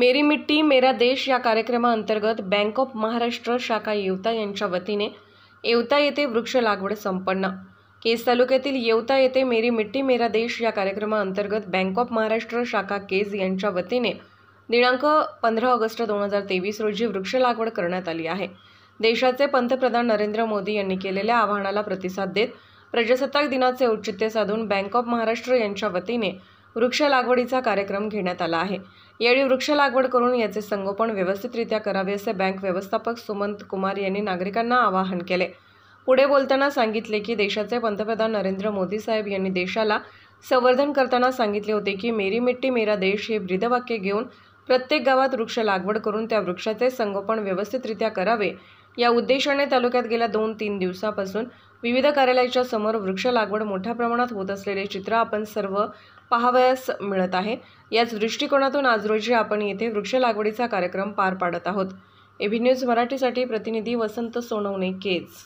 मेरी मिट्टी मेरा देश या कार्यक्रमाअंतर्गत बँक ऑफ महाराष्ट्र शाखा येवता यांच्या वतीने येवता येथे वृक्ष लागवड संपन्न केस तालुक्यातील येवता येथे मेरी मिट्टी मेरा देश या कार्यक्रमाअंतर्गत बँक ऑफ महाराष्ट्र शाखा केज यांच्या वतीने दिनांक पंधरा ऑगस्ट दोन हजार तेवीस रोजी वृक्ष लागवड करण्यात आली आहे देशाचे पंतप्रधान नरेंद्र मोदी यांनी केलेल्या आव्हानाला प्रतिसाद देत प्रजासत्ताक दिनाचे औचित्य साधून बँक ऑफ महाराष्ट्र यांच्या वतीने वृक्ष लागवडीचा कार्यक्रम घेण्यात आला आहे यावेळी वृक्ष लागवड करून याचे संगोपन व्यवस्थितरित्या करावे असे बँक व्यवस्थापक सुमंत कुमार यांनी नागरिकांना आवाहन केले पुढे बोलताना सांगितले की देशाचे पंतप्रधान नरेंद्र मोदी साहेब यांनी देशाला संवर्धन करताना सांगितले होते की मेरी मिट्टी मेरा देश हे ब्रीदवाक्य घेऊन प्रत्येक गावात वृक्ष लागवड करून त्या वृक्षाचे संगोपन व्यवस्थितरित्या करावे या उद्देशाने तालुक्यात गेल्या दोन तीन दिवसापासून विविध कार्यालयाच्या समोर वृक्ष लागवड मोठ्या प्रमाणात होत असलेले चित्र आपण सर्व पाहावयास मिळत आहे याच दृष्टिकोनातून आज रोजी आपण येथे वृक्ष लागवडीचा कार्यक्रम पार पाडत आहोत एबी न्यूज मराठीसाठी प्रतिनिधी वसंत सोनवणे केज